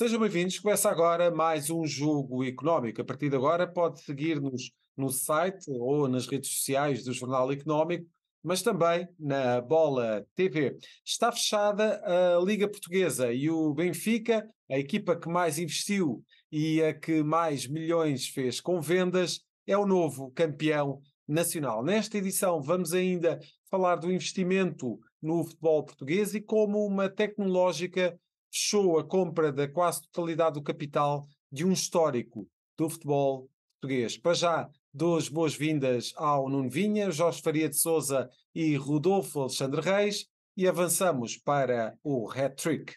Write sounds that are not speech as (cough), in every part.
Sejam bem-vindos. Começa agora mais um jogo económico. A partir de agora pode seguir-nos no site ou nas redes sociais do Jornal Económico, mas também na Bola TV. Está fechada a Liga Portuguesa e o Benfica, a equipa que mais investiu e a que mais milhões fez com vendas, é o novo campeão nacional. Nesta edição vamos ainda falar do investimento no futebol português e como uma tecnológica fechou a compra da quase totalidade do capital de um histórico do futebol português. Para já, duas boas-vindas ao Nuno Vinha, Jorge Faria de Souza e Rodolfo Alexandre Reis, e avançamos para o hat-trick.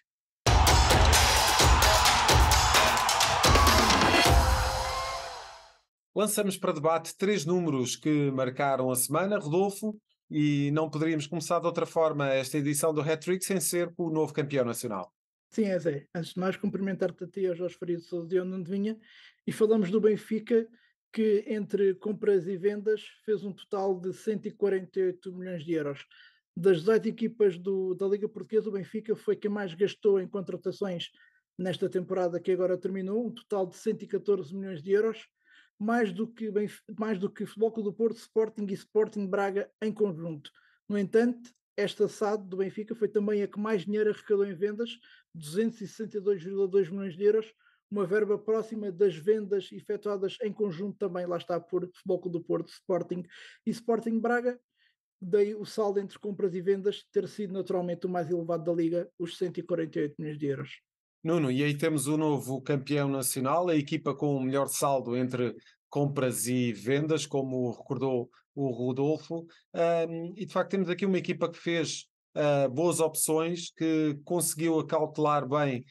Lançamos para debate três números que marcaram a semana, Rodolfo, e não poderíamos começar de outra forma esta edição do Hat-Trick sem ser com o novo campeão nacional. Sim, é Zé. Antes de mais, cumprimentar-te a ti, ao Jorge Faria de onde Vinha. E falamos do Benfica, que entre compras e vendas fez um total de 148 milhões de euros. Das 18 equipas do, da Liga Portuguesa, o Benfica foi quem mais gastou em contratações nesta temporada que agora terminou, um total de 114 milhões de euros, mais do que, Benfica, mais do que Futebol Clube do Porto, Sporting e Sporting Braga em conjunto. No entanto, esta SAD do Benfica foi também a que mais dinheiro arrecadou em vendas, 262,2 milhões de euros, uma verba próxima das vendas efetuadas em conjunto também, lá está, por Futebol Clube do Porto, Sporting e Sporting Braga. Daí o saldo entre compras e vendas ter sido naturalmente o mais elevado da Liga, os 148 milhões de euros. Nuno, e aí temos o novo campeão nacional, a equipa com o melhor saldo entre compras e vendas, como recordou o Rodolfo, um, e de facto temos aqui uma equipa que fez uh, boas opções, que conseguiu acautelar bem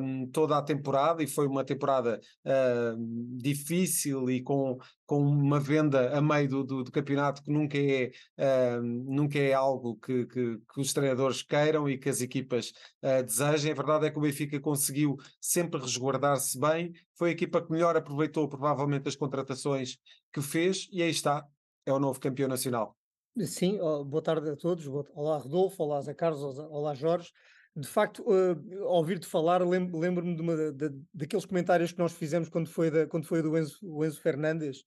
um, toda a temporada e foi uma temporada uh, difícil e com, com uma venda a meio do, do, do campeonato que nunca é, uh, nunca é algo que, que, que, os treinadores queiram e que as equipas uh, desejem. A verdade é que o Benfica conseguiu sempre resguardar-se bem, foi a equipa que melhor aproveitou provavelmente as contratações que fez e aí está é o novo campeão nacional. Sim, boa tarde a todos. Olá, Rodolfo, olá, Zé Carlos, olá, Jorge. De facto, uh, ouvir-te falar, lembro-me de uma, de, daqueles comentários que nós fizemos quando foi, da, quando foi do Enzo, o Enzo Fernandes.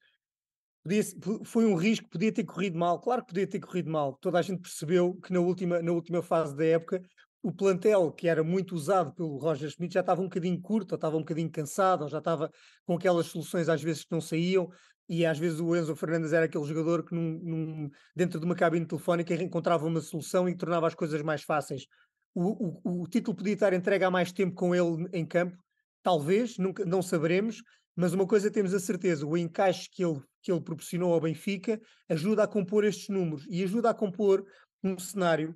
Podia, foi um risco, podia ter corrido mal, claro que podia ter corrido mal. Toda a gente percebeu que na última, na última fase da época o plantel que era muito usado pelo Roger Schmidt já estava um bocadinho curto, ou estava um bocadinho cansado, ou já estava com aquelas soluções às vezes que não saíam e às vezes o Enzo Fernandes era aquele jogador que num, num, dentro de uma cabine telefónica encontrava uma solução e tornava as coisas mais fáceis. O, o, o, título podia estar entregue há mais tempo com ele em campo, talvez, nunca, não saberemos, mas uma coisa temos a certeza: o encaixe que ele, que ele proporcionou ao Benfica ajuda a compor estes números e ajuda a compor um cenário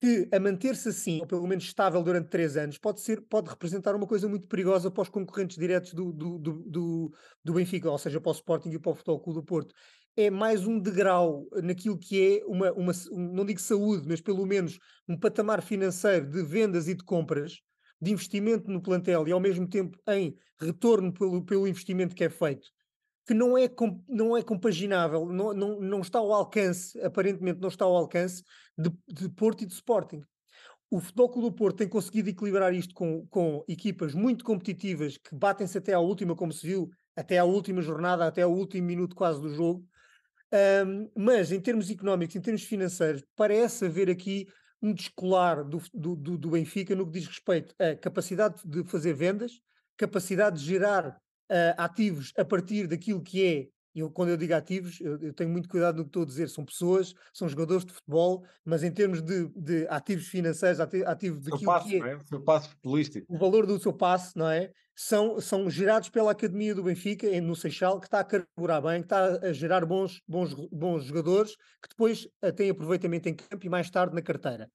que a manter-se assim, ou pelo menos estável durante três anos, pode, ser, pode representar uma coisa muito perigosa para os concorrentes diretos do, do, do, do Benfica, ou seja, para o Sporting e para o Futebol Clube do Porto. É mais um degrau naquilo que é uma, uma não digo saúde, mas pelo menos um patamar financeiro de vendas e de compras, de investimento no plantel e ao mesmo tempo em retorno pelo, pelo investimento que é feito que não é, não é compaginável, não, não, não está ao alcance, aparentemente não está ao alcance de, de Porto e de Sporting. O Futebol Clube do Porto tem conseguido equilibrar isto com, com equipas muito competitivas que batem-se até à última, como se viu, até à última jornada, até ao último minuto quase do jogo. Um, mas em termos económicos, em termos financeiros, parece haver aqui um descolar do, do, do Benfica no que diz respeito à capacidade de fazer vendas, capacidade de gerar uh, ativos a partir daquilo que é eu, quando eu digo ativos, eu, eu, tenho muito cuidado no que estou a dizer. São pessoas, são jogadores de futebol, mas em termos de, de ativos financeiros, ati, ativos daquilo passo, que é, é, o seu passo futbolístico. O valor do seu passo, não é? São, são gerados pela Academia do Benfica, no Seixal, que está a carburar bem, que está a gerar bons, bons, bons jogadores, que depois ah, têm aproveitamento em campo e mais tarde na carteira.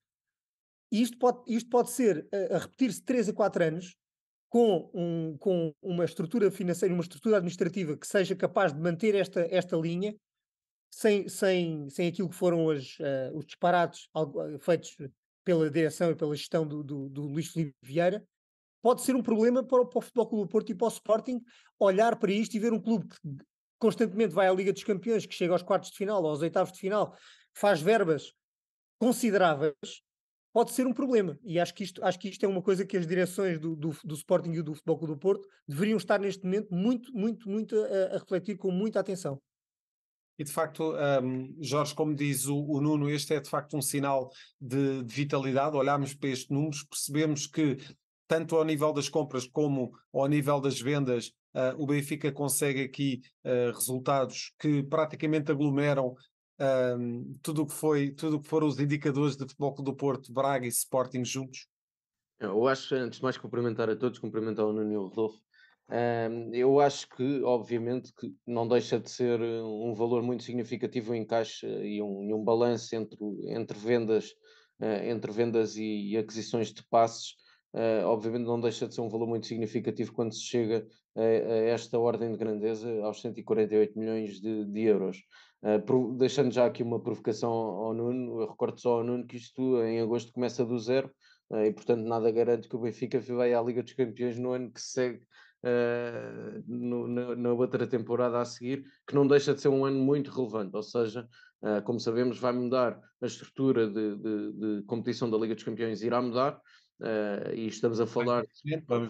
E isto pode, isto pode ser ah, a, repetir-se 3 a 4 anos, com, um, com uma estrutura financeira, uma estrutura administrativa que seja capaz de manter esta, esta linha, sem, sem, sem aquilo que foram as, uh, os disparates eh, feitos pela direção e pela gestão do, do, do Luís Filipe Vieira, pode ser um problema para o, para o Futebol Clube do Porto e para o Sporting olhar para isto e ver um clube que constantemente vai à Liga dos Campeões, que chega aos quartos de final, aos oitavos de final, faz verbas consideráveis, pode ser um problema. E acho que isto, acho que isto é uma coisa que as direções do, do, do Sporting e do Futebol Clube do Porto deveriam estar neste momento muito, muito, muito a, eh, a refletir com muita atenção. E de facto, um, ehm, Jorge, como diz o, o, Nuno, este é de facto um sinal de, de vitalidade. Olhamos para estes números, percebemos que tanto ao nível das compras como ao nível das vendas, uh, o Benfica consegue aqui uh, resultados que praticamente aglomeram um, tudo o que foi, tudo o que foram os indicadores de Futebol do Porto, Braga e Sporting juntos? Eu acho, antes de mais, cumprimentar a todos, cumprimentar o Nuno Rodolfo. Um, eu acho que, obviamente, que não deixa de ser um valor muito significativo um encaixe e um, um balanço entre, entre vendas, uh, entre vendas e, e aquisições de passes. Uh, obviamente não deixa de ser um valor muito significativo quando se chega a, eh, a esta ordem de grandeza, aos 148 milhões de, de euros. Ah, deixando já aqui uma provocação ao Nuno, eu recordo só ao Nuno que isto em agosto começa do zero uh, e, portanto, nada garante que o Benfica vai à Liga dos Campeões no ano que segue, uh, no, na, na, outra temporada a seguir, que não deixa de ser um ano muito relevante, ou seja, como sabemos, vai mudar a estrutura de, de, de competição da Liga dos Campeões, irá mudar. e estamos a falar.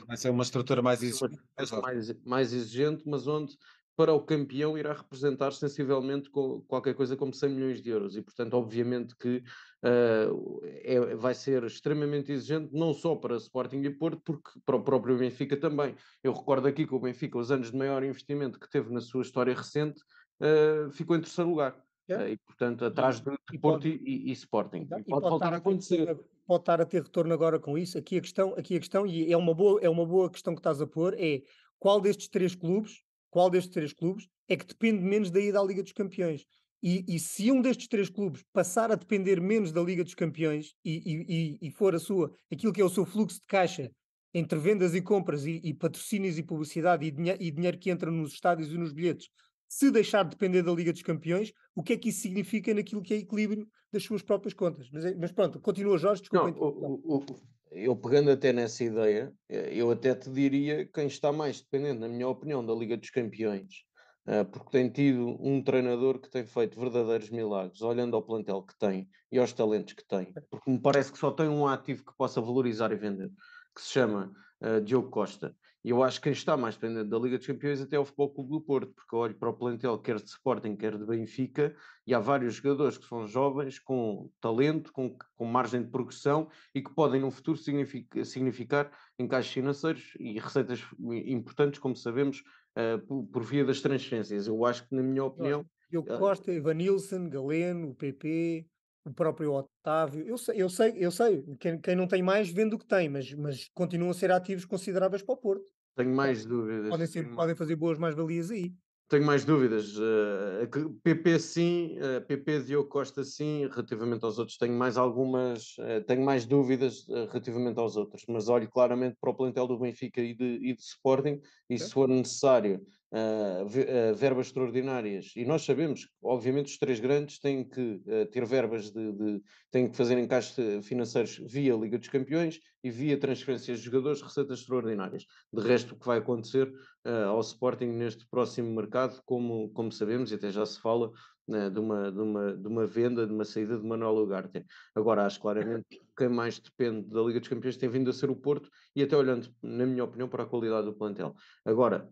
Vai ser uma estrutura mais exigente. Mais, mais exigente, mas onde para o campeão irá representar sensivelmente qualquer coisa como 100 milhões de euros e portanto obviamente que uh, é, vai ser extremamente exigente não só para Sporting e Porto porque para o próprio Benfica também eu recordo aqui que o Benfica os anos de maior investimento que teve na sua história recente uh, ficou em terceiro lugar uh, e portanto atrás de e Porto pode, e, e, Sporting e pode, pode a acontecer pode estar a ter retorno agora com isso aqui a questão aqui a questão e é uma boa é uma boa questão que estás a pôr é qual destes três clubes qual destes três clubes, é que depende menos da ida à Liga dos Campeões. E, e, se um destes três clubes passar a depender menos da Liga dos Campeões e, e, e for a sua, aquilo que é o seu fluxo de caixa entre vendas e compras e, patrocínios e publicidade e dinheiro que entra nos estádios e nos bilhetes, se deixar de depender da Liga dos Campeões, o que é que isso significa naquilo que é equilíbrio das suas próprias contas? Mas, é, mas pronto, continua Jorge, desculpa. Não, o, o, eu pegando até nessa ideia, eh, eu até te diria quem está mais dependente, na minha opinião, da Liga dos Campeões, eh, porque tem tido um treinador que tem feito verdadeiros milagres, olhando ao plantel que tem e aos talentos que tem, porque me parece que só tem um ativo que possa valorizar e vender, que se chama eh, Diogo Costa. E eu acho que quem está mais dependente da Liga dos Campeões até é o Futebol Clube do Porto, porque eu olho para o plantel quer de Sporting, quer de Benfica, e há vários jogadores que são jovens, com talento, com, com margem de progressão e que podem no futuro significar, significar encaixes financeiros e receitas importantes, como sabemos, uh, por, por, via das transferências. Eu acho que, na minha opinião. Eu, eu Costa, eh, Ivanilson, é Galeno, o PP, o próprio Otávio. Eu sei, eu sei, eu sei. Quem, quem não tem mais vende o que tem, mas, mas continuam a ser ativos consideráveis para o Porto. Tenho mais dúvidas. Podem, ser, podem fazer boas mais-valias aí. Tenho mais dúvidas. Uh, eh, PP sim, uh, eh, PP Diogo Costa sim, relativamente aos outros tenho mais algumas, uh, tenho mais dúvidas relativamente aos outros, mas olho claramente para o plantel do Benfica e de, e de Sporting e é. se for necessário eh, eh, verbas extraordinárias. E nós sabemos que, obviamente, os três grandes têm que uh, ter verbas de, de, têm que fazer encaixes financeiros via Liga dos Campeões e via transferências de jogadores, receitas extraordinárias. De resto, o que vai acontecer uh, ao Sporting neste próximo mercado, como, como sabemos, e até já se fala. Né, de, uma, de, uma, de uma venda, de uma saída de Manuel Ugarte. Agora, acho claramente que quem mais depende da Liga dos Campeões tem vindo a ser o Porto, e até olhando, na minha opinião, para a qualidade do plantel. Agora,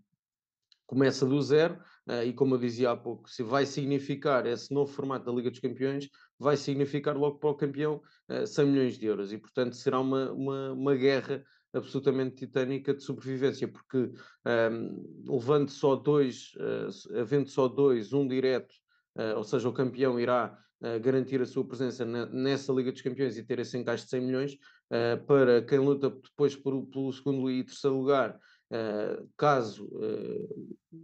começa do zero eh, e, como eu dizia há pouco, se vai significar esse novo formato da Liga dos Campeões, vai significar logo para o campeão 100 eh, milhões de euros e, portanto, será uma, uma, uma guerra absolutamente titânica de sobrevivência, porque um, ehm, levando só dois, uh, havendo só dois, um direto, uh, ou seja, o campeão irá uh, garantir a sua presença na, nessa Liga dos Campeões e ter esse encaixe de 100 milhões, para quem luta depois por, pelo segundo e terceiro lugar, ah, caso ah,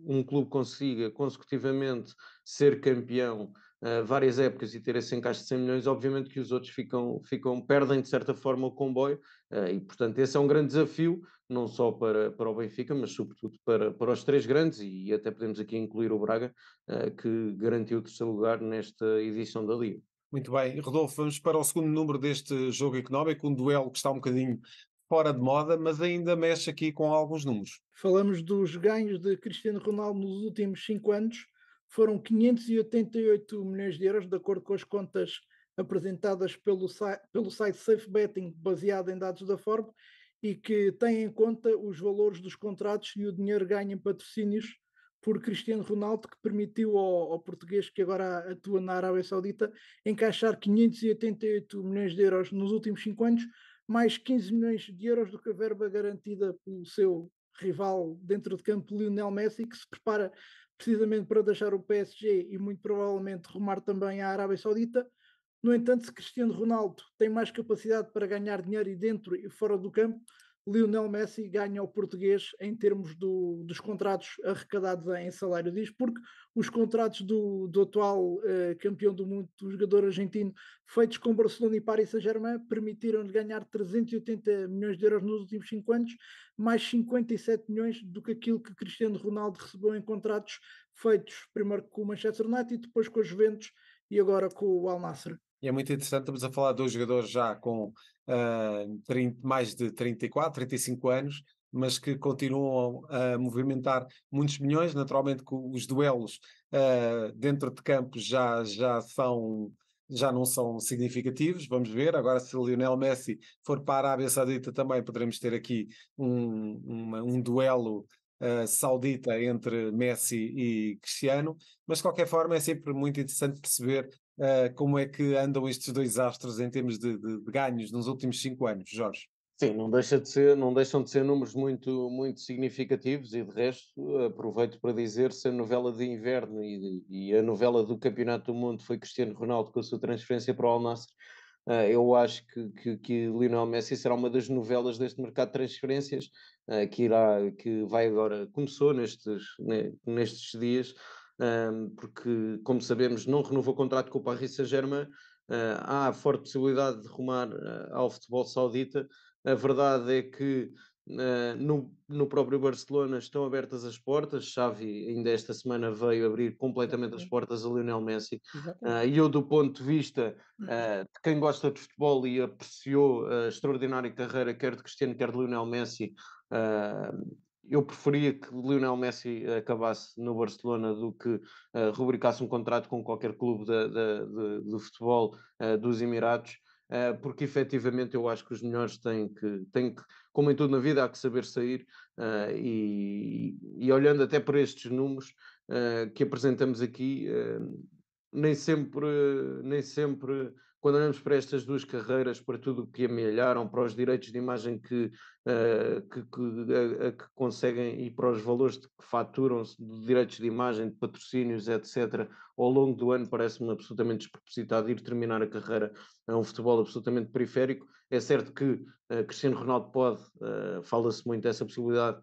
um clube consiga consecutivamente ser campeão ah, várias épocas e ter esse encaixe de 100 milhões, obviamente que os outros ficam, ficam perdem de certa forma o comboio e, portanto, esse é um grande desafio, não só para, para o Benfica, mas sobretudo para, para os três grandes e até podemos aqui incluir o Braga, que garantiu o terceiro lugar nesta edição da Liga. Muito bem, Rodolfo, vamos para o segundo número deste jogo económico, um duelo que está um bocadinho fora de moda, mas ainda mexe aqui com alguns números. Falamos dos ganhos de Cristiano Ronaldo nos últimos cinco anos, foram 588 milhões de euros, de acordo com as contas apresentadas pelo, pelo site Safe Betting, baseado em dados da Forbes, e que tem em conta os valores dos contratos e o dinheiro ganho em patrocínios por Cristiano Ronaldo, que permitiu ao, ao, português que agora atua na Arábia Saudita encaixar 588 milhões de euros nos últimos cinco anos, mais 15 milhões de euros do que a verba garantida pelo seu rival dentro de campo, Lionel Messi, que se prepara precisamente para deixar o PSG e muito provavelmente rumar também à Arábia Saudita. No entanto, se Cristiano Ronaldo tem mais capacidade para ganhar dinheiro e dentro e fora do campo, Lionel Messi ganha o português em termos do, dos contratos arrecadados em salário. Diz porque os contratos do, do atual eh, campeão do mundo, do jogador argentino, feitos com Barcelona e Paris Saint-Germain, permitiram-lhe ganhar 380 milhões de euros nos últimos 5 anos, mais 57 milhões do que aquilo que Cristiano Ronaldo recebeu em contratos feitos primeiro com o Manchester United, depois com a Juventus e agora com o Al Nassr. E é muito interessante, estamos a falar de dois jogadores já com uh, hum, 30, mais de 34, 35 anos, mas que continuam a movimentar muitos milhões. Naturalmente que os duelos uh, dentro de campo já, já são já não são significativos, vamos ver. Agora, se o Lionel Messi for para a Arábia Saudita também, poderemos ter aqui um, um duelo Uh, saudita entre Messi e Cristiano, mas de qualquer forma é sempre muito interessante perceber uh, como é que andam estes dois astros em termos de, de, de, ganhos nos últimos cinco anos, Jorge? Sim, não, deixa de ser, não deixam de ser números muito, muito significativos e de resto aproveito para dizer se a novela de inverno e, e a novela do Campeonato do Mundo foi Cristiano Ronaldo com a sua transferência para o Al Nassr, ah, eu acho que, que, que, Lionel Messi será uma das novelas deste mercado de transferências ah, que irá, que vai agora, começou nestes, né, nestes dias porque, como sabemos, não renovou o contrato com o Paris Saint-Germain. Ah, há forte possibilidade de rumar ah, ao futebol saudita. A verdade é que Uh, no, no, próprio Barcelona estão abertas as portas. Xavi ainda esta semana veio abrir completamente as portas a Lionel Messi. Uh, e eu, do ponto de vista uh, de quem gosta de futebol e apreciou a extraordinária carreira, quer de Cristiano, quer de Lionel Messi, eu preferia que Lionel Messi eh, acabasse no Barcelona do que uh, rubricasse um contrato com qualquer clube de, do futebol uh, dos Emirados, uh, porque efetivamente eu acho que os melhores têm que, têm que como em tudo na vida, há que saber sair. E, e, olhando até para estes números que apresentamos aqui, nem sempre, nem sempre quando olhamos para estas duas carreiras, para tudo o que amelharam, para os direitos de imagem que eh, que, que, eh, a, que, conseguem ir para os valores que faturam de direitos de imagem, de patrocínios, etc., ao longo do ano parece-me absolutamente despropositado ir terminar a carreira a um futebol absolutamente periférico. É certo que uh, Cristiano Ronaldo pode, uh, fala-se muito dessa possibilidade,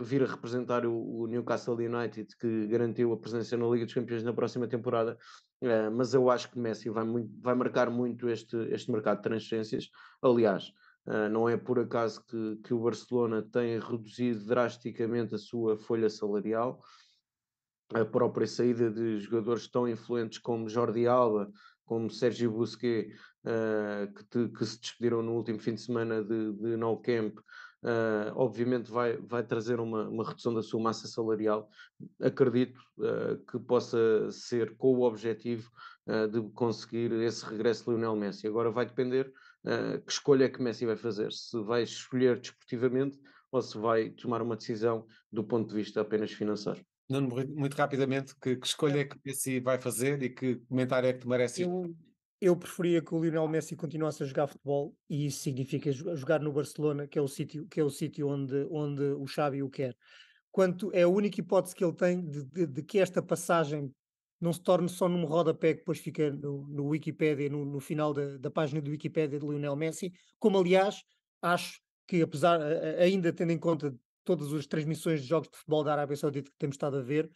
vir a representar o, o, Newcastle United, que garantiu a presença na Liga dos Campeões na próxima temporada, uh, mas eu acho que Messi vai, muito, vai marcar muito este, este mercado de transferências. Aliás, ah, não é por acaso que, que o Barcelona tem reduzido drasticamente a sua folha salarial. A própria saída de jogadores tão influentes como Jordi Alba, como Sérgio Busquet, uh, ah, que, te, que, se despediram no último fim de semana de, de No Camp, uh, ah, obviamente vai, vai trazer uma, uma, redução da sua massa salarial. Acredito uh, que possa ser com o objetivo de conseguir esse regresso de Lionel Messi. Agora vai depender ah, que escolha é que Messi vai fazer, se vai escolher desportivamente ou se vai tomar uma decisão do ponto de vista apenas financeiro. Nuno, muito rapidamente, que, que escolha é que Messi vai fazer e que comentário é que te merece? Eu, eu preferia que o Lionel Messi continuasse a jogar futebol e isso significa jogar no Barcelona, que é o sítio, que é o sítio onde, onde o Xavi o quer. Quanto é a única hipótese que ele tem de, de, de que esta passagem não se torne só num rodapé que depois fica no, no Wikipedia, no, no final da, da, página do Wikipedia de Lionel Messi, como aliás acho que apesar, ainda tendo em conta todas as transmissões de jogos de futebol da Arábia Saudita que temos estado a ver,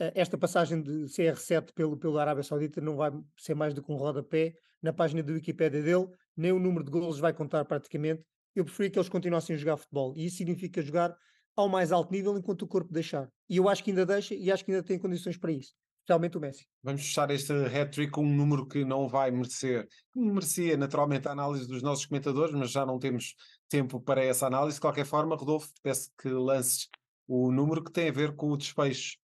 eh, esta passagem de CR7 pelo, pelo Arábia Saudita não vai ser mais do que um rodapé na página do Wikipedia dele, nem o número de golos vai contar praticamente. Eu preferia que eles continuassem a jogar futebol e isso significa jogar ao mais alto nível enquanto o corpo deixar. E eu acho que ainda deixa e acho que ainda tem condições para isso especialmente o Messi. Vamos fechar este hat-trick com um número que não vai merecer, que merecia naturalmente a análise dos nossos comentadores, mas já não temos tempo para essa análise. De qualquer forma, Rodolfo, peço que lances o número que tem a ver com o despejo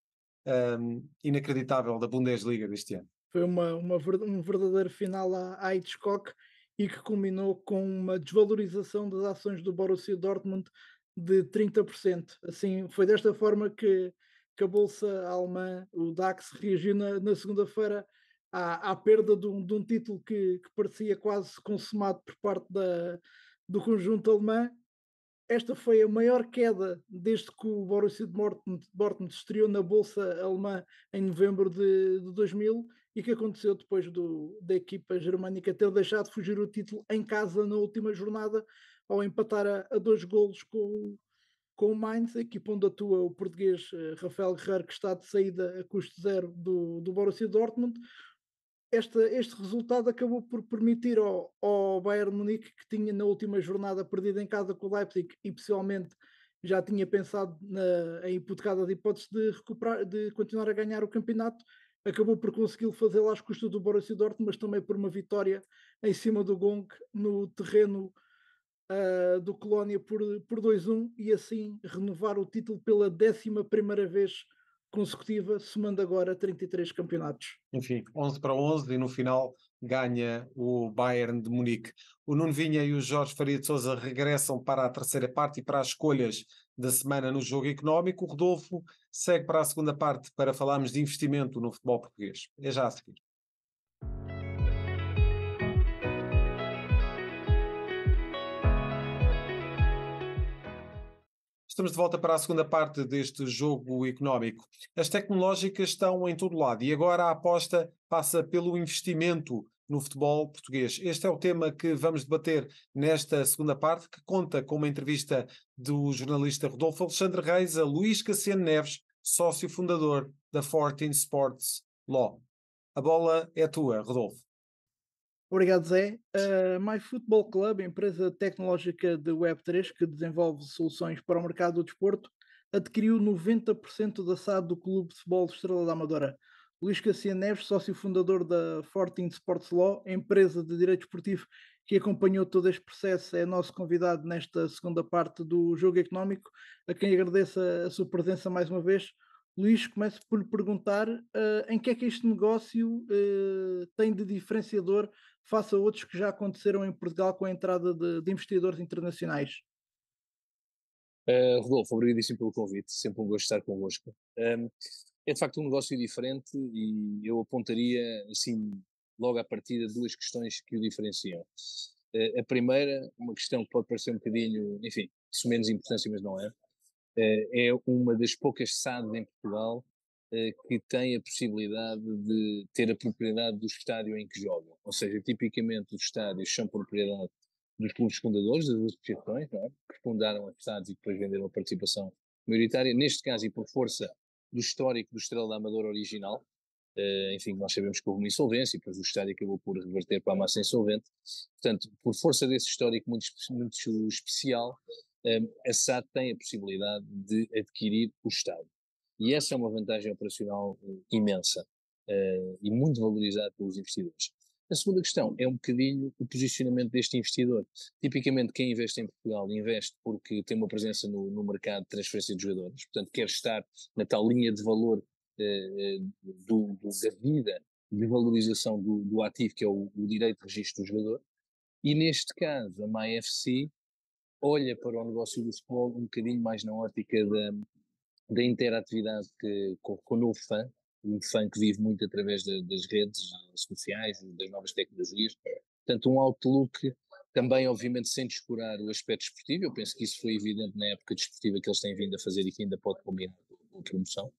um, inacreditável da Bundesliga deste ano. Foi uma, uma, um verdadeiro final à Hitchcock e que culminou com uma desvalorização das ações do Borussia Dortmund de 30%. Assim, foi desta forma que que a Bolsa Alemã, o DAX, reagiu na, na segunda-feira à, à, perda de um, de um título que, que, parecia quase consumado por parte da, do conjunto alemã. Esta foi a maior queda desde que o Borussia Dortmund estreou na Bolsa Alemã em novembro de, de 2000 e que aconteceu depois do, da equipa germânica ter deixado fugir o título em casa na última jornada ao empatar a, a dois golos com, com o Mainz, a tua atua o português eh, Rafael Guerreiro, que está de saída a custo zero do, do Borussia Dortmund. este este resultado acabou por permitir ao, ao Bayern Munique, que tinha na última jornada perdido em casa com o Leipzig e pessoalmente já tinha pensado na, em hipotecadas hipóteses de, recuperar, de continuar a ganhar o campeonato, acabou por conseguir fazê-lo às custas do Borussia Dortmund, mas também por uma vitória em cima do Gong no terreno uh, do Colónia por, por 2-1 e assim renovar o título pela 11 vez consecutiva, somando agora 33 campeonatos. Enfim, 11 para 11 e no final ganha o Bayern de Munique. O Nuno Vinha e o Jorge Faria de Souza regressam para a terceira parte e para as escolhas da semana no jogo económico. O Rodolfo segue para a segunda parte para falarmos de investimento no futebol português. É já a seguir. Estamos de volta para a segunda parte deste jogo económico. As tecnológicas estão em todo lado e agora a aposta passa pelo investimento no futebol português. Este é o tema que vamos debater nesta segunda parte, que conta com uma entrevista do jornalista Rodolfo Alexandre Reis a Luís Cassiano Neves, sócio fundador da 14 Sports Law. A bola é tua, Rodolfo. Obrigado, Zé. A ah, MyFootball Club, empresa tecnológica de Web3 que desenvolve soluções para o mercado do desporto, adquiriu 90% da SAD do Clube de Futebol Estrela da Amadora. Luís Cassian Neves, sócio fundador da 14 Sports Law, empresa de direito esportivo que acompanhou todo este processo, é nosso convidado nesta segunda parte do Jogo Económico, a quem agradeço a sua presença mais uma vez. Luís, começo por lhe perguntar uh, em que é que este negócio uh, tem de diferenciador face a outros que já aconteceram em Portugal com a entrada de, de investidores internacionais? Uh, Rodolfo, obrigadíssimo pelo convite, sempre um gosto estar convosco. Um, é de facto um negócio diferente e eu apontaria, assim, logo à partida, duas questões que o diferenciam. Uh, a primeira, uma questão que pode parecer um bocadinho, enfim, de menos importância, mas não é, uh, é uma das poucas SAD em Portugal eh, que tem a possibilidade de ter a propriedade do estádio em que joga. Ou seja, tipicamente os estádios são propriedade dos clubes fundadores, das associações, é? que fundaram a estádios e depois venderam a participação maioritária, neste caso e por força do histórico do Estrela da Amadora original, Uh, enfim, nós sabemos que houve uma insolvência e depois o estádio acabou por reverter para a massa insolvente. Portanto, por força desse histórico muito, muito especial, um, eh, a SAD tem a possibilidade de adquirir o estádio. E essa é uma vantagem operacional eh, imensa uh, e muito valorizada pelos investidores. A segunda questão é um bocadinho o posicionamento deste investidor. Tipicamente, quem investe em Portugal investe porque tem uma presença no, no mercado de transferência de jogadores, portanto, quer estar na tal linha de valor eh, do, do, da vida, de valorização do, do ativo, que é o, o, direito de registro do jogador. E neste caso, a MyFC olha para o negócio do futebol um bocadinho mais na ótica da, da interatividade que, com, com o novo fã, um fã que vive muito através de, das redes sociais, das novas tecnologias. Portanto, um outlook também, obviamente, sem descurar o aspecto desportivo. Eu penso que isso foi evidente na época desportiva que eles têm vindo a fazer e que ainda pode combinar com a promoção.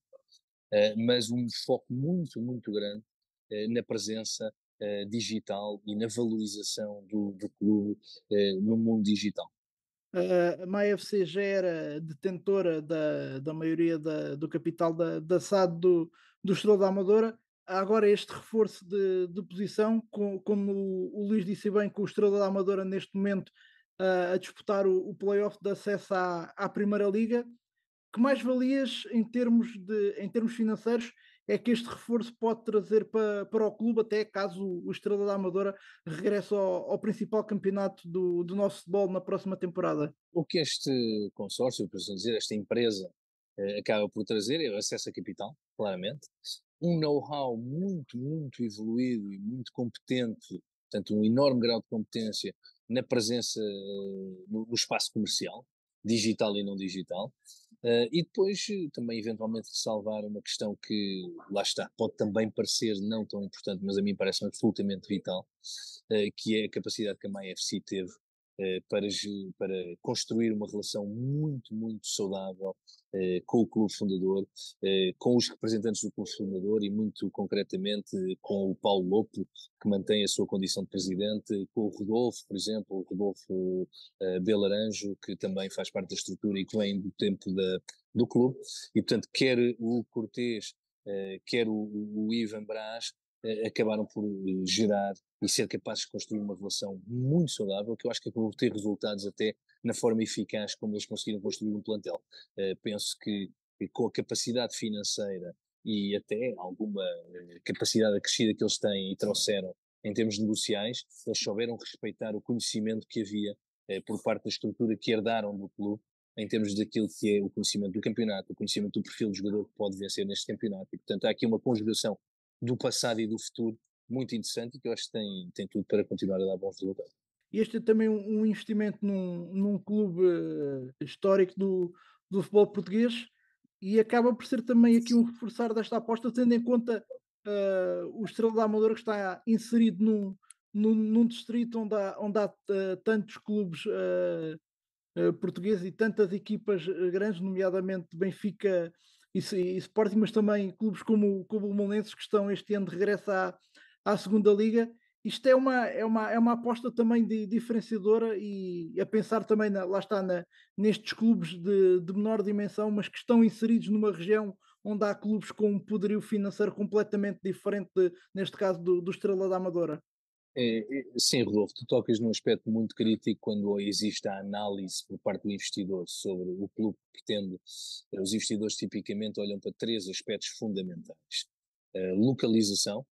Uh, mas um foco muito, muito grande uh, na presença uh, digital e na valorização do, do clube no mundo digital. Uh, a MyFC já era detentora da, da maioria da, do capital da, da SAD do, do Estrela da Amadora. Há agora este reforço de, de posição, com, como o, o Luís disse bem, com o Estrela da Amadora neste momento uh, a disputar o, o playoff de acesso à, à Primeira Liga. Que mais valias em termos, de, em termos financeiros é que este reforço pode trazer para, para o clube, até caso o Estrela da Amadora regresse ao, ao principal campeonato do, do nosso futebol na próxima temporada. O que este consórcio, por assim dizer, esta empresa eh, acaba por trazer é o acesso a capital, claramente, um know-how muito, muito evoluído e muito competente, portanto, um enorme grau de competência na presença eh, no, espaço comercial, digital e não digital, Uh, e depois eh, também eventualmente ressalvar uma questão que, lá está, pode também parecer não tão importante, mas a mim parece absolutamente vital, uh, que é a capacidade que a MyFC teve eh, para, para construir uma relação muito, muito saudável eh, com o clube fundador, eh, com os representantes do clube fundador e muito concretamente com o Paulo Lopo, que mantém a sua condição de presidente, com o Rodolfo, por exemplo, o Rodolfo Belaranjo, que também faz parte da estrutura e que vem do tempo da, do clube, e portanto quer o Cortês, quer o, o Ivan Brás, acabaram por gerar e ser capazes de construir uma relação muito saudável, que eu acho que acabou de ter resultados até na forma eficaz como eles conseguiram construir um plantel. Uh, penso que, com a capacidade financeira e até alguma eh, capacidade acrescida que eles têm e trouxeram em termos negociais, eles souberam respeitar o conhecimento que havia eh, por parte da estrutura que herdaram do clube, em termos daquilo que é o conhecimento do campeonato, o conhecimento do perfil do jogador que pode vencer neste campeonato. E, portanto, há aqui uma conjugação do passado e do futuro muito interessante e que eu acho que tem, tem tudo para continuar a dar bons resultados. E este é também um investimento num, num clube eh, histórico do, do futebol português e acaba por ser também aqui um reforçar desta aposta, tendo em conta uh, o Estrela da Amadora que está inserido num, num, num distrito onde há, onde há eh, tantos clubes uh, portugueses e tantas equipas grandes, nomeadamente Benfica e, e Sporting, mas também clubes como, como o Molenses que estão este ano de regresso à, à segunda liga. Isto é uma, é uma, é uma aposta também de, diferenciadora e a pensar também, na, lá está, na, nestes clubes de, de menor dimensão, mas que estão inseridos numa região onde há clubes com um poderio financeiro completamente diferente, de, neste caso, do, do Estrela da Amadora. É, é sim, Rodolfo, tu tocas num aspecto muito crítico quando existe a análise por parte do investidor sobre o clube que pretende. Os investidores tipicamente olham para três aspectos fundamentais: a localização,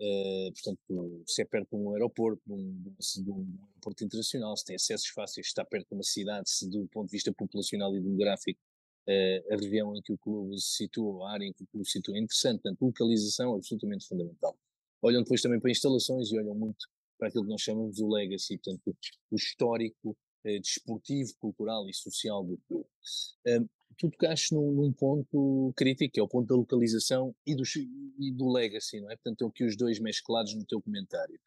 Uh, portanto, se é perto de um aeroporto, de um, de um, aeroporto internacional, se tem acessos fáceis, se está perto de uma cidade, se do ponto de vista populacional e demográfico uh, a região em que o clube se situa, a área em que o clube se situa é interessante, portanto, localização é absolutamente fundamental. Olham depois também para instalações e olham muito para aquilo que nós chamamos do legacy, portanto, o histórico eh, desportivo, cultural e social do clube. Um, tu tocaste num, ponto crítico, que é o ponto da localização e do, e do legacy, não é? Portanto, é que os dois mesclados no teu comentário.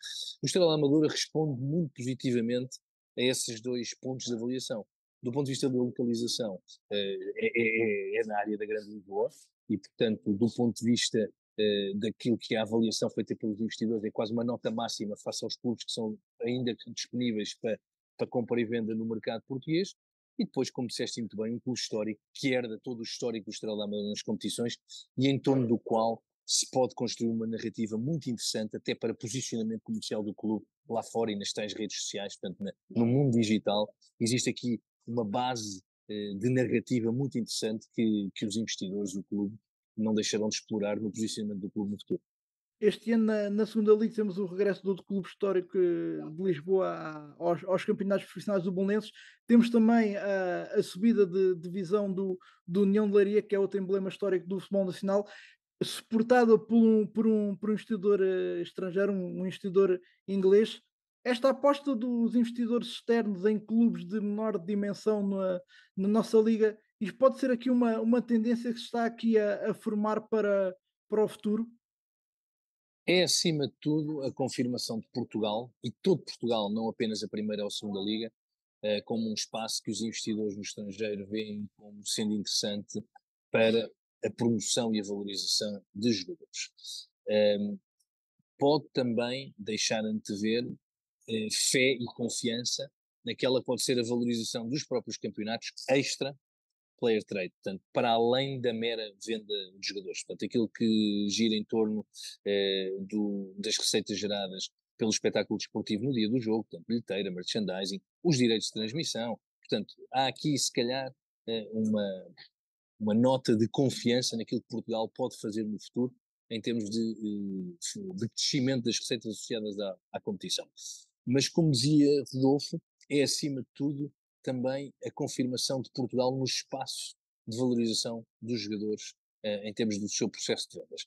O Estrela Amadora responde muito positivamente a esses dois pontos de avaliação. Do ponto de vista da localização, eh, é, é, é, é na área da Grande Lisboa, e, portanto, do ponto de vista eh, daquilo que a avaliação feita pelos investidores é quase uma nota máxima face aos clubes que são ainda disponíveis para, para compra e venda no mercado português e depois, como disseste muito bem, um clube histórico que herda todo o histórico do Estrela da Amadora nas competições e em torno do qual se pode construir uma narrativa muito interessante até para posicionamento comercial do clube lá fora e nas tais redes sociais, portanto, na, no mundo digital, existe aqui uma base eh, de narrativa muito interessante que, que os investidores do clube não deixarão de explorar no posicionamento do clube no futuro. Este ano, na, na segunda liga, temos o regresso do outro clube histórico eh, de Lisboa aos, aos campeonatos profissionais do Bolonenses. Temos também a, a subida de divisão do, do União de Leiria, que é outro emblema histórico do futebol nacional, suportada por um, por um, por um investidor eh, estrangeiro, um, um investidor inglês. Esta aposta dos investidores externos em clubes de menor dimensão na, na nossa liga, isto pode ser aqui uma, uma tendência que se está aqui a, a formar para, para o futuro? é, acima de tudo, a confirmação de Portugal, e todo Portugal, não apenas a primeira ou a segunda liga, eh, como um espaço que os investidores no estrangeiro veem como sendo interessante para a promoção e a valorização de jogadores. Ehm, pode também deixar antever eh, fé e confiança naquela que pode ser a valorização dos próprios campeonatos extra player trade, portanto, para além da mera venda de jogadores, portanto, aquilo que gira em torno eh, do, das receitas geradas pelo espetáculo desportivo no dia do jogo, portanto, bilheteira, merchandising, os direitos de transmissão, portanto, há aqui, se calhar, eh, uma, uma nota de confiança naquilo que Portugal pode fazer no futuro em termos de, eh, de crescimento das receitas associadas à, à competição. Mas, como dizia Rodolfo, é acima de tudo também a confirmação de Portugal no espaço de valorização dos jogadores eh, em termos do seu processo de vendas.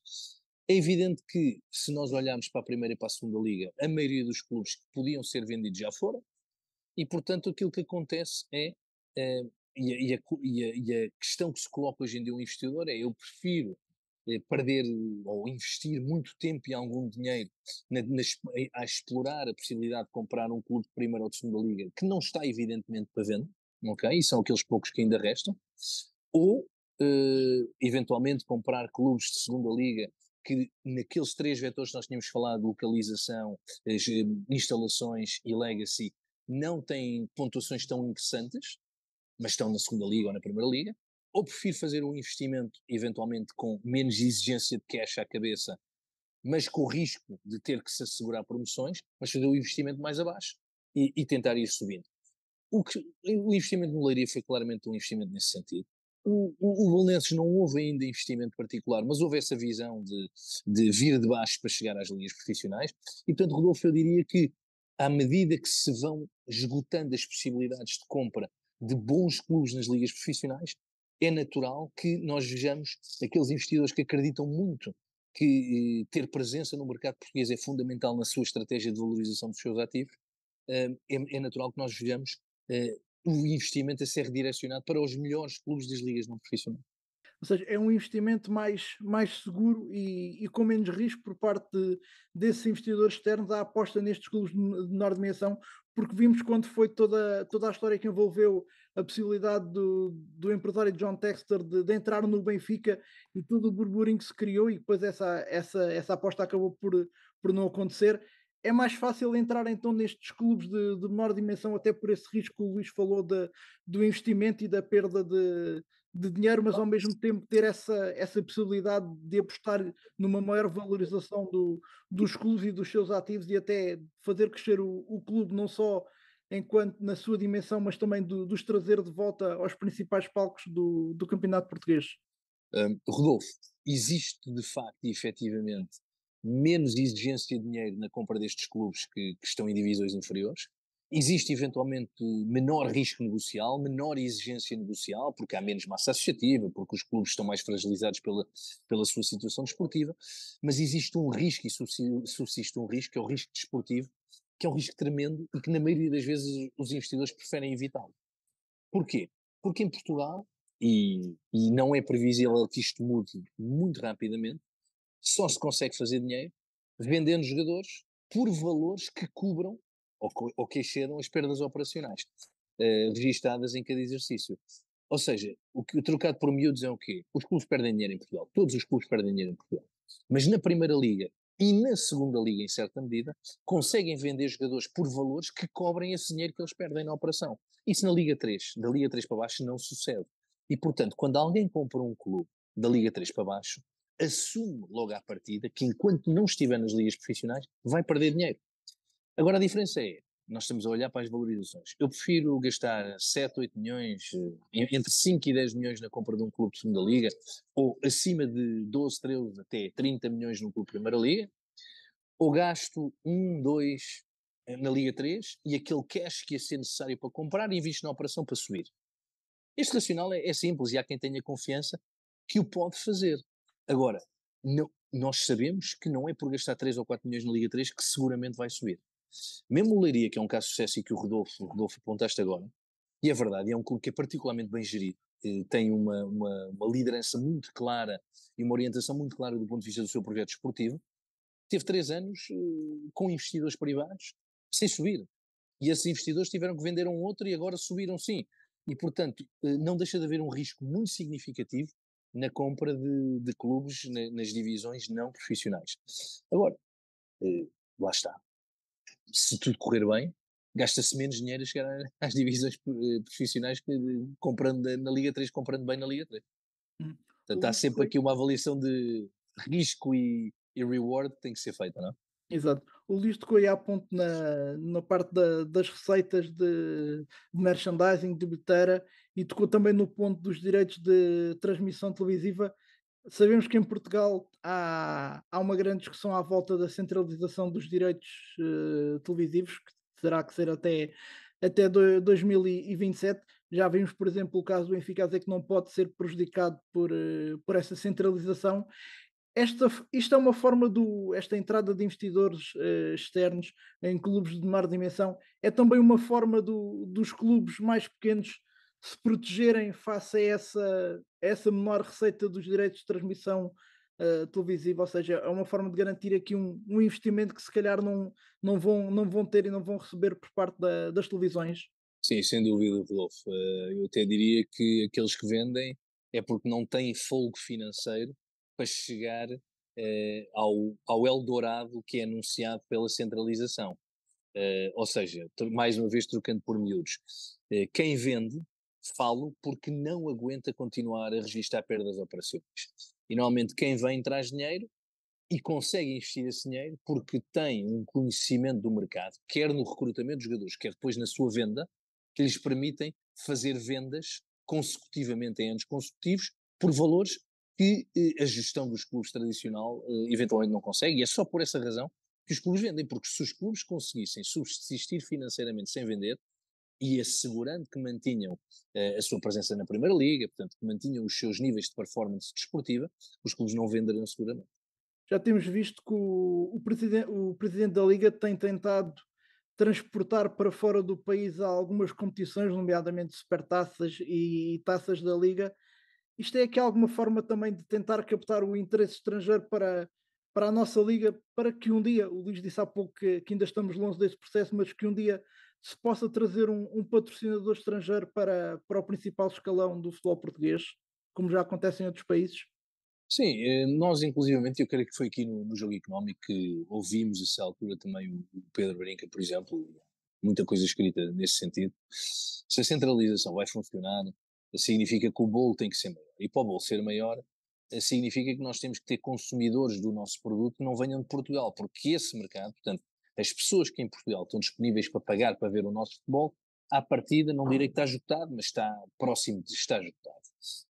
É evidente que, se nós olharmos para a primeira e para a segunda liga, a maioria dos clubes que podiam ser vendidos já foram, e portanto aquilo que acontece é, eh, e, a, e, a, e, a, questão que se coloca hoje em dia um investidor é eu prefiro eh, perder ou investir muito tempo e algum dinheiro na, na, eh, a explorar a possibilidade de comprar um clube de primeira ou de segunda liga que não está evidentemente para venda, ok? E são aqueles poucos que ainda restam, ou eh, eventualmente comprar clubes de segunda liga que naqueles três vetores que nós tínhamos falado, localização, as, instalações e legacy, não têm pontuações tão interessantes, mas estão na segunda liga ou na primeira liga, ou prefiro fazer um investimento eventualmente com menos exigência de cash à cabeça, mas com o risco de ter que se assegurar promoções, mas fazer o investimento mais abaixo e, e tentar ir subindo. O, que, o investimento no Leiria foi claramente um investimento nesse sentido. O, o, Bolonenses não houve ainda investimento particular, mas houve essa visão de, de vir de baixo para chegar às linhas profissionais. E, portanto, Rodolfo, eu diria que à medida que se vão esgotando as possibilidades de compra de bons clubes nas ligas profissionais, é natural que nós vejamos aqueles investidores que acreditam muito que eh, ter presença no mercado português é fundamental na sua estratégia de valorização dos seus ativos, hum, é, é, natural que nós vejamos eh, o investimento a ser redirecionado para os melhores clubes das ligas não profissionais. Ou seja, é um investimento mais, mais seguro e, e com menos risco por parte de, desses investidores externos à aposta nestes clubes de menor dimensão, porque vimos quando foi toda, toda a história que envolveu a possibilidade do, do empresário John Texter de, de entrar no Benfica e todo o burburinho que se criou e depois essa, essa, essa aposta acabou por, por não acontecer. É mais fácil entrar então nestes clubes de, de menor dimensão, até por esse risco que o Luís falou de, do investimento e da perda de, de dinheiro, mas ao mesmo tempo ter essa, essa possibilidade de apostar numa maior valorização do, dos clubes e dos seus ativos e até fazer crescer o, o clube não só enquanto na sua dimensão, mas também do, dos trazer de volta aos principais palcos do, do campeonato português. Um, Rodolfo, existe de facto e efetivamente menos exigência de dinheiro na compra destes clubes que, que estão em divisões inferiores? Existe eventualmente menor risco negocial, menor exigência negocial, porque há menos massa associativa, porque os clubes estão mais fragilizados pela, pela sua situação desportiva, mas existe um risco e subsiste um risco, que é o risco desportivo, que é um risco tremendo e que na maioria das vezes os investidores preferem evitá-lo. Porquê? Porque em Portugal, e, e não é previsível que isto mude muito rapidamente, só se consegue fazer dinheiro vendendo jogadores por valores que cubram ou, ou que excedam as perdas operacionais uh, registadas em cada exercício. Ou seja, o que trocado por miúdos é o quê? Os clubes perdem dinheiro em Portugal, todos os clubes perdem dinheiro em Portugal. Mas na Primeira Liga e na Segunda Liga, em certa medida, conseguem vender jogadores por valores que cobrem esse dinheiro que eles perdem na operação. Isso na Liga 3, da Liga 3 para baixo, não sucede. E, portanto, quando alguém compra um clube da Liga 3 para baixo, assume logo à partida que enquanto não estiver nas ligas profissionais, vai perder dinheiro. Agora a diferença é, nós estamos a olhar para as valorizações. Eu prefiro gastar 7, 8 milhões, eh, entre 5 e 10 milhões na compra de um clube de segunda liga, ou acima de 12, 13, até 30 milhões num clube de primeira liga, ou gasto 1, 2 eh, na Liga 3 e aquele cash que ia ser necessário para comprar e invisto na operação para subir. Este racional é, é simples e há quem tenha confiança que o pode fazer. Agora, não, nós sabemos que não é por gastar 3 ou 4 milhões na Liga 3 que seguramente vai subir. Mesmo o Leiria, que é um caso de sucesso e que o Rodolfo, o Rodolfo apontaste agora, e é verdade, é um clube que é particularmente bem gerido, eh, tem uma, uma, uma, liderança muito clara e uma orientação muito clara do ponto de vista do seu projeto esportivo, teve três anos eh, com investidores privados, sem subir. E esses investidores tiveram que vender um outro e agora subiram sim. E, portanto, eh, não deixa de haver um risco muito significativo na compra de, de clubes na, nas divisões não profissionais. Agora, lá está se tudo correr bem, gasta-se menos dinheiro a chegar (laughs) às divisões eh, profissionais que comprando na Liga 3, comprando bem na Liga 3. Hum. Portanto, há sempre aqui uma avaliação de risco e, e reward que tem que ser feita, não é? Exato. O Luís tocou aí a ponto na, na parte da, das receitas de merchandising, de bilheteira, e tocou também no ponto dos direitos de transmissão televisiva, Sabemos que em Portugal há, há uma grande discussão à volta da centralização dos direitos uh, televisivos, que terá que ser até, até 2027. Já vimos, por exemplo, o caso do Benfica dizer que não pode ser prejudicado por, uh, por essa centralização. Esta, isto é uma forma do. Esta entrada de investidores uh, externos em clubes de maior dimensão é também uma forma do, dos clubes mais pequenos se protegerem face a essa, a essa menor receita dos direitos de transmissão uh, televisiva, ou seja, é uma forma de garantir aqui um, um, investimento que se calhar não, não, vão, não vão ter e não vão receber por parte da, das televisões? Sim, sem dúvida, Rodolfo. Uh, eu até diria que aqueles que vendem é porque não têm folgo financeiro para chegar uh, ao, ao Eldorado que é anunciado pela centralização. Uh, ou seja, mais uma vez trocando por miúdos, uh, quem vende falo porque não aguenta continuar a registrar perdas operacionais. E normalmente quem vem traz dinheiro e consegue investir esse dinheiro porque tem um conhecimento do mercado, quer no recrutamento dos jogadores, quer depois na sua venda, que lhes permitem fazer vendas consecutivamente em anos consecutivos por valores que eh, a gestão dos clubes tradicional eh, eventualmente não consegue, e é só por essa razão que os clubes vendem, porque se os clubes conseguissem subsistir financeiramente sem vender, e assegurando que mantinham uh, a sua presença na Primeira Liga, portanto, que mantinham os seus níveis de performance desportiva, os clubes não venderiam seguramente. Já temos visto que o, o, presidente, o presidente da Liga tem tentado transportar para fora do país algumas competições, nomeadamente supertaças e taças da Liga. Isto é aqui é alguma forma também de tentar captar o interesse estrangeiro para, para a nossa Liga, para que um dia, o Luís disse há pouco que, que ainda estamos longe desse processo, mas que um dia se possa trazer um, um, patrocinador estrangeiro para, para o principal escalão do futebol português, como já acontece em outros países? Sim, eh, nós inclusivamente, eu creio que foi aqui no, no Jogo Económico que ouvimos a essa altura também o Pedro Brinca, por exemplo, muita coisa escrita nesse sentido. Se a centralização vai funcionar, significa que o bolo tem que ser maior. E para o bolo ser maior, eh, significa que nós temos que ter consumidores do nosso produto que não venham de Portugal, porque esse mercado, portanto, as pessoas que em Portugal estão disponíveis para pagar para ver o nosso futebol, à partida não direi que está esgotado, mas está próximo de estar ajustado.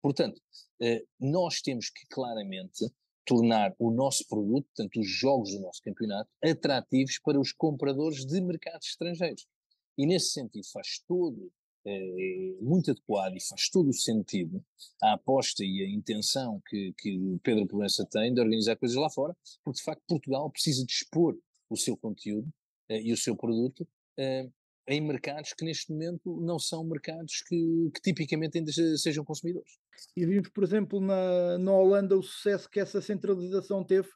Portanto, eh, nós temos que claramente tornar o nosso produto, portanto os jogos do nosso campeonato, atrativos para os compradores de mercados estrangeiros. E nesse sentido faz todo, é, muito adequado e faz todo o sentido a aposta e a intenção que, que Pedro Proença tem de organizar coisas lá fora, porque de facto Portugal precisa dispor o seu conteúdo eh, e o seu produto eh, em mercados que neste momento não são mercados que, que tipicamente ainda sejam consumidores. E vimos, por exemplo, na, na Holanda o sucesso que essa centralização teve,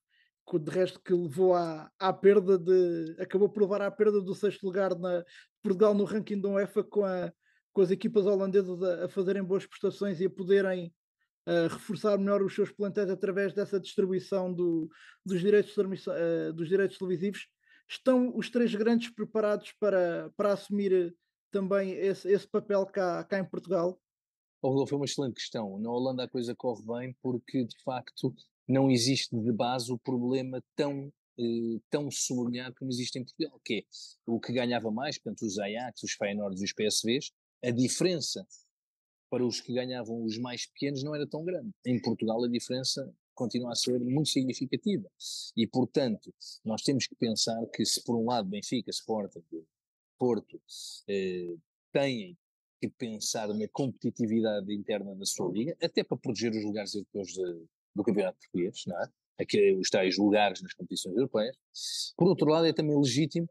que de resto que levou à, à perda de. acabou por levar à perda do sexto lugar na Portugal no ranking da UEFA com, a, com as equipas holandesas a, a fazerem boas prestações e a poderem uh, reforçar melhor os seus plantéis através dessa distribuição do, dos, direitos, uh, dos direitos televisivos. Estão os três grandes preparados para, para assumir eh, também esse, esse papel cá, cá em Portugal? Oh, foi uma excelente questão. Na Holanda a coisa corre bem porque, de facto, não existe de base o problema tão eh, tão sublinhado como existe em Portugal, que é o que ganhava mais, portanto, os Ajax, os Feyenoords e os PSVs, a diferença para os que ganhavam os mais pequenos não era tão grande. Em Portugal a diferença continua a ser muito significativa. E, portanto, nós temos que pensar que se por um lado Benfica, Sporting, Porto eh, têm que pensar na competitividade interna da sua liga, até para proteger os lugares europeus de, do campeonato português, não é? Aqui, os tais lugares nas competições europeias. Por outro lado, é também legítimo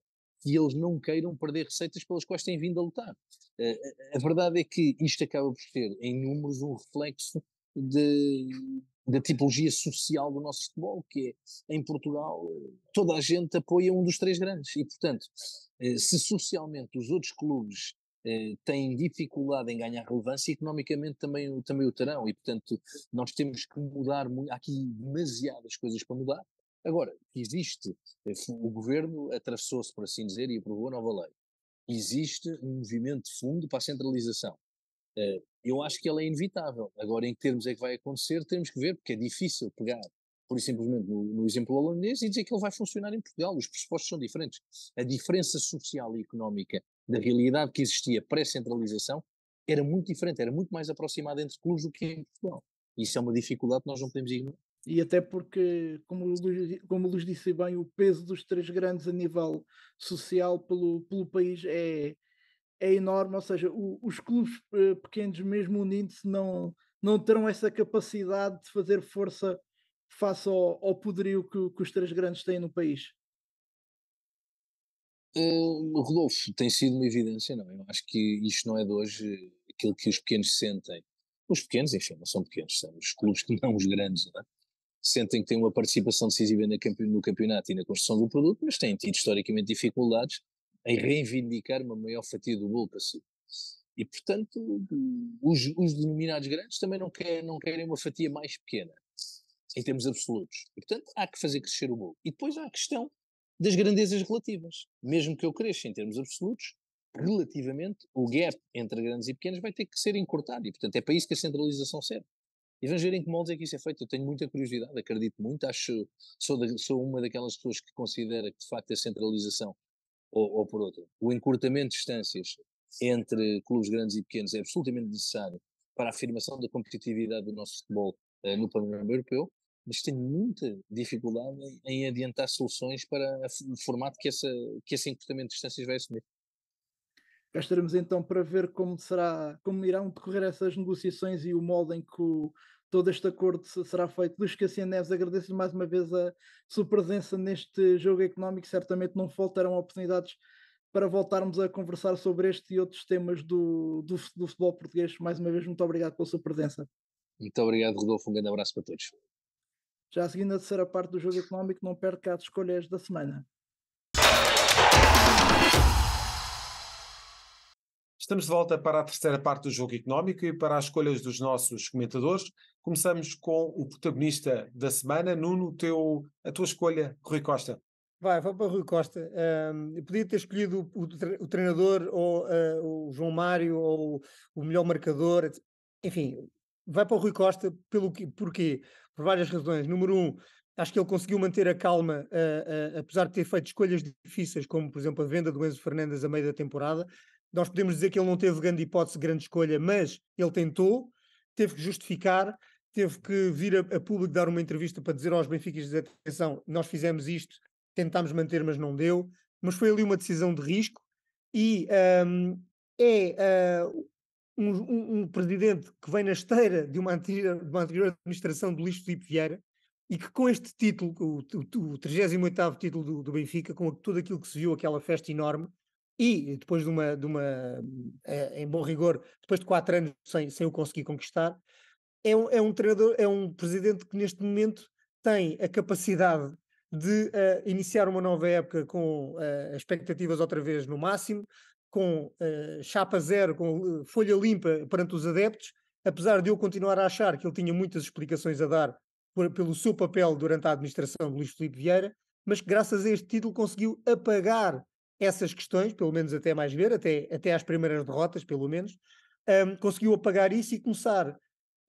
e eles não queiram perder receitas pelas quais têm vindo a lutar. Eh, eh, a verdade é que isto acaba por ser, em números, um reflexo de, da tipologia social do nosso futebol, que é, em Portugal, toda a gente apoia um dos três grandes. E, portanto, eh, se socialmente os outros clubes têm dificuldade em ganhar relevância, economicamente também, também o terão. E, portanto, nós temos que mudar. Há aqui demasiadas coisas para mudar. Agora, existe, é assim, o governo atravessou-se, por assim dizer, e aprovou nova lei. Existe um movimento de fundo para a centralização. Eh, eu acho que ela é inevitável. Agora, em que termos é que vai acontecer, temos que ver, porque é difícil pegar, por simplesmente, no, no exemplo holandês e dizer que ele vai funcionar em Portugal. Os pressupostos são diferentes. A diferença social e económica da realidade que existia pré-centralização era muito diferente, era muito mais aproximada entre clubes do que em Portugal. Isso é uma dificuldade que nós não podemos ignorar. E até porque, como, como lhes disse bem, o peso dos três grandes a nível social pelo, pelo país é, é enorme. Ou seja, o, os clubes eh, pequenos, mesmo unindo-se, não, não terão essa capacidade de fazer força face ao, ao poderio que, que os três grandes têm no país. Uh, Rodolfo, tem sido uma evidência, não? É? Eu acho que isto não é de hoje aquilo que os pequenos sentem. Os pequenos, enfim, não são pequenos, são os clubes que (laughs) não os grandes, não é? sentem que têm uma participação decisiva no campeonato e na construção do produto, mas têm tido historicamente dificuldades em reivindicar uma maior fatia do bolo para si. E, portanto, os, os denominados grandes também não, não querem uma fatia mais pequena, em termos absolutos. E, portanto, há que fazer crescer o bolo. E depois há a questão das grandezas relativas. Mesmo que eu cresça em termos absolutos, relativamente, o gap entre grandes e pequenos vai ter que ser encurtado. E, portanto, é para isso que a centralização serve e vamos ver em que moldes é que isso é feito. Eu tenho muita curiosidade, acredito muito, acho, sou, sou uma daquelas pessoas que considera que de facto a centralização, ou, ou por outro o encurtamento de distâncias entre clubes grandes e pequenos é absolutamente necessário para a afirmação da competitividade do nosso futebol eh, no panorama europeu, mas tenho muita dificuldade em, em adiantar soluções para o formato que, essa, que esse encurtamento de distâncias vai assumir. Cá estaremos então para ver como será, como irão decorrer essas negociações e o modo em que o, todo este acordo será feito. Luís Cassian Neves, agradeço-lhe mais uma vez a sua presença neste jogo económico. Certamente não faltarão oportunidades para voltarmos a conversar sobre este e outros temas do, do, do futebol português. Mais uma vez, muito obrigado pela sua presença. Muito obrigado, Rodolfo. Um grande abraço para todos. Já seguindo a terceira parte do jogo económico, não perca as escolhas da semana. Estamos de volta para a terceira parte do jogo económico e para as escolhas dos nossos comentadores. Começamos com o protagonista da semana. Nuno, teu, a tua escolha, Rui Costa. Vai, vai para o Rui Costa. Um, eu podia ter escolhido o, o treinador ou uh, o João Mário ou o melhor marcador. Enfim, vai para o Rui Costa pelo que, porquê? Por várias razões. Número um, acho que ele conseguiu manter a calma, uh, uh, apesar de ter feito escolhas difíceis, como por exemplo a venda do Enzo Fernandes a meio da temporada. Nós podemos dizer que ele não teve grande hipótese, grande escolha, mas ele tentou, teve que justificar, teve que vir a, a público dar uma entrevista para dizer aos benfiquistas, atenção, nós fizemos isto, tentámos manter, mas não deu. Mas foi ali uma decisão de risco e um, é uh, um, um, um, presidente que vem na esteira de uma anterior, de uma anterior administração do Lixo Filipe Vieira e que com este título, o, o, o 38º título do, do Benfica, com tudo aquilo que se viu, aquela festa enorme, e depois de uma, de uma é, em bom rigor, depois de quatro anos sem, sem o conseguir conquistar, é um, é um treinador, é um presidente que neste momento tem a capacidade de uh, iniciar uma nova época com uh, expectativas outra vez no máximo, com uh, chapa zero, com folha limpa perante os adeptos, apesar de eu continuar a achar que ele tinha muitas explicações a dar por, pelo seu papel durante a administração de Luís Filipe Vieira, mas que graças a este título conseguiu apagar essas questões, pelo menos até mais ver, até, até às primeiras derrotas, pelo menos, um, conseguiu apagar isso e começar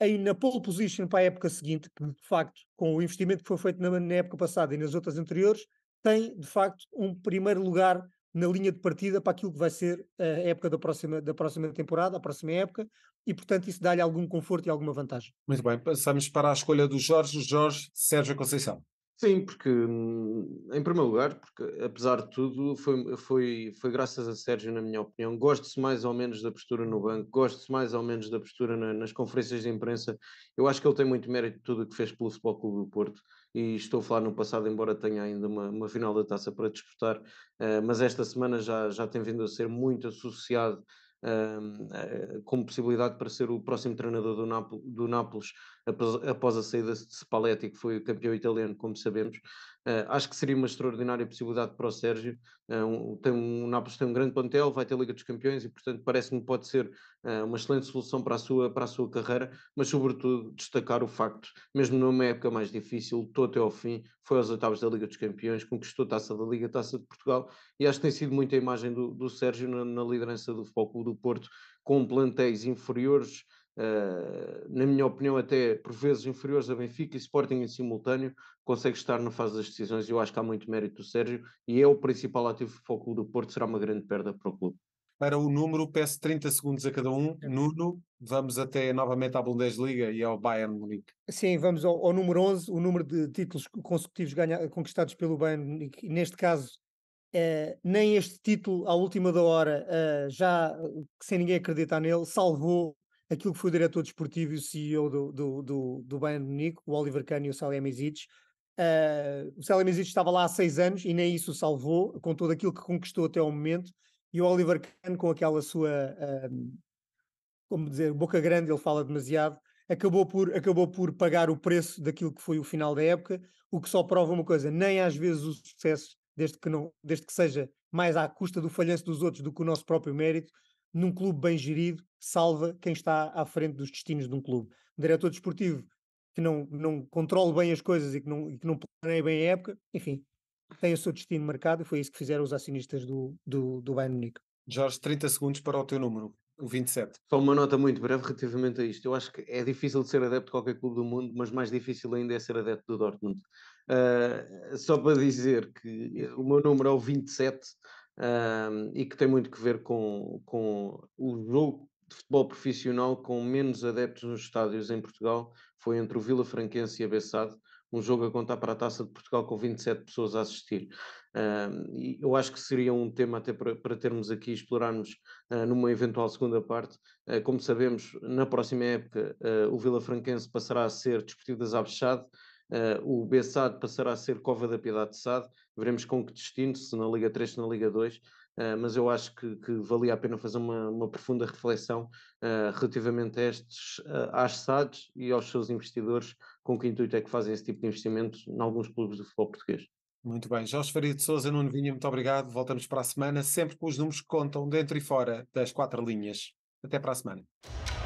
em, na pole position para a época seguinte, que de facto, com o investimento que foi feito na, na época passada e nas outras anteriores, tem de facto um primeiro lugar na linha de partida para aquilo que vai ser a época da próxima, da próxima temporada, a próxima época, e portanto isso dá-lhe algum conforto e alguma vantagem. Muito bem, passamos para a escolha do Jorge, Jorge Sérgio Conceição. Sim, porque, hum, em primeiro lugar, porque apesar de tudo, foi, foi, foi graças a Sérgio, na minha opinião. Gosto-se mais ou menos da postura no banco, gosto-se mais ou menos da postura na, nas conferências de imprensa. Eu acho que ele tem muito mérito de tudo o que fez pelo Futebol Clube do Porto. E estou a falar no passado, embora tenha ainda uma, uma final da taça para disputar, uh, mas esta semana já, já tem vindo a ser muito associado eh, como possibilidade para ser o próximo treinador do, Nápoles, do Nápoles após, após, a saída de Spalletti, que foi o campeão italiano, como sabemos. Ah, acho que seria uma extraordinária possibilidade para o Sérgio. Ah, tem um, o Nápoles tem um grande plantel, vai ter Liga dos Campeões e, portanto, parece-me pode ser ah, uma excelente solução para a, sua, para a sua carreira, mas, sobretudo, destacar o facto, mesmo numa época mais difícil, lutou até ao fim, foi aos oitavos da Liga dos Campeões, conquistou a taça da Liga, a taça de Portugal, e acho que tem sido muita imagem do, do Sérgio na, na liderança do Futebol Clube do Porto, com plantéis inferiores ah, na minha opinião, até por vezes inferiores a Benfica e Sporting em simultâneo, consegue estar na fase das decisões. Eu acho que há muito mérito do Sérgio e é o principal ativo para o Clube do Porto, será uma grande perda para o clube. Para o número, peço 30 segundos a cada um. Nuno, vamos até novamente à Bundesliga e ao Bayern Munique. Sim, vamos ao, ao número 11, o número de títulos consecutivos ganha, conquistados pelo Bayern Munique. E neste caso, eh, nem este título à última da hora, eh, já eh, sem ninguém acreditar nele, salvou aquilo que foi o diretor desportivo e o CEO do, do, do, do Bayern de Munique, o Oliver Kahn e o Salihamidzic. Uh, ah, o Salihamidzic estava lá há seis anos e nem isso o salvou, com tudo aquilo que conquistou até o momento, e o Oliver Kahn com aquela sua, uh, como dizer, boca grande, ele fala demasiado, acabou por, acabou por pagar o preço daquilo que foi o final da época, o que só prova uma coisa, nem às vezes o sucesso, desde que, não, desde que seja mais à custa do falhanço dos outros do que o nosso próprio mérito, num clube bem gerido, salva quem está à frente dos destinos de um clube. Um diretor desportivo que não, não controle bem as coisas e que não, e que não planeia bem a época, enfim, tem o seu destino marcado e foi isso que fizeram os acionistas do, do, do Bayern Munique. Jorge, 30 segundos para o teu número, o 27. Só uma nota muito breve relativamente a isto. Eu acho que é difícil de ser adepto de qualquer clube do mundo, mas mais difícil ainda é ser adepto do Dortmund. Uh, só para dizer que o meu número é o 27, e que tem muito que ver com, com o jogo de futebol profissional com menos adeptos nos estádios em Portugal, foi entre o Vila Franquense e a Bessade, um jogo a contar para a Taça de Portugal com 27 pessoas a assistir. Uh, eu acho que seria um tema até para, para termos aqui, explorarmos uh, numa eventual segunda parte. Uh, como sabemos, na próxima época ah, o Vila Franquense passará a ser Desportivo das Abechade, o Bessade passará a ser Cova da Piedade de Sade, veremos com que destino, se na Liga 3, se na Liga 2, eh, mas eu acho que, que, valia a pena fazer uma, uma profunda reflexão eh, relativamente a estes, eh, às SADs e aos seus investidores, com que intuito é que fazem esse tipo de investimento em alguns clubes do futebol português. Muito bem. Jorge Faria de Souza, Nuno Vinha, muito obrigado. Voltamos para a semana, sempre com os números que contam dentro e fora das quatro linhas. Até para a semana.